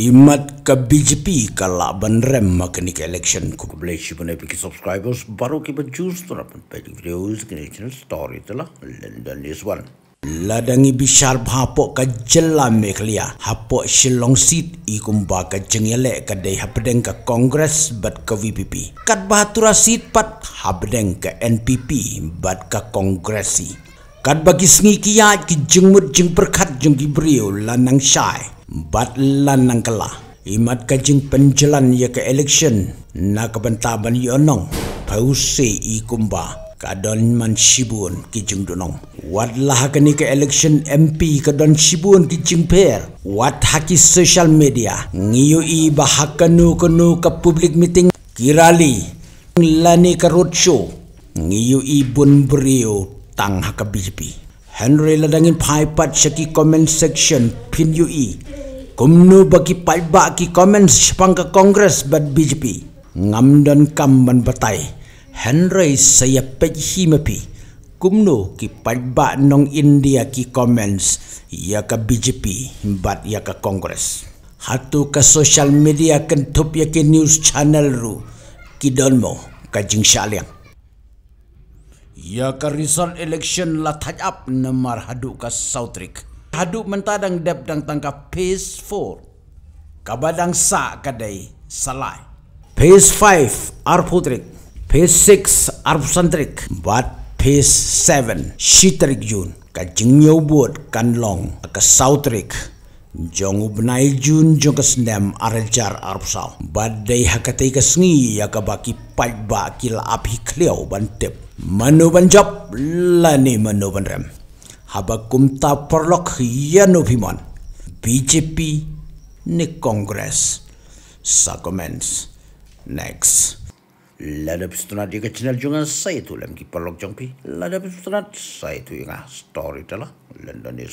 इमत का बीजेपी का लाभन रेम मकनिक इलेक्शन खुद बले शिवने पी सब्सक्राइबर्स बारो के बाद जूस तो अपन पेज वीडियोस के नेशनल स्टोरी तला London news one Ladangi bisar bahapok ke jela meklia. Hapok silong sit ikumba ke jengyelek ya ke day hapedeng ke Kongres bat ke VPP. Kat bahatura sit pat hapedeng ke NPP bat ke Kongresi. Kat bagi sengi ya, kiyak ke jengmut jeng kajung gibriu lanang syai bat lanang kala imat kajung penjelan ya ke election na kebentaban yonong pause i kumba kadon man sibun kijung donong. wat lah kini ke election MP kadon sibun kijung per wat haki social media ngiyo i bahakanu kenu ke public meeting kirali lani ke roadshow ngiyo i bun brio tang hakabipi Henry ladangin paipat sa ki comment section pinyu i. E. Kumnu bagi paiba ki comments sa pangka Congress bad BJP. Ngam dan kam man batay. Henry saya pejhi mapi. Kumnu ki paiba nong India ki comments ya ka BJP bad ya ka Congress. Hatu ka social media kentup ya ki news channel ru. Kidon mo kajing syaliang. Ya ke result election la up nemar haduk ke Southrick. Haduk mentadang dep dan tangkap phase 4. Kabadang sa kadai salai. Phase 5 Arputrik. Phase 6 Arputrik. But phase 7 Shitrik Jun. Kajing nyobot kan long ke Southrick. Jong ubnai jun jong kesendam arjar arpsau. Badai hakatai kesengi ya kabaki pajba kil api kliau bantip. Manu banjop lani manu banrem. Habakum ta perlok yanu bimon. BJP ni kongres. comments Next. Lada pistunat di channel juga saya tu ki perlok jongpi. Lada pistunat saya tu ingat story telah. London is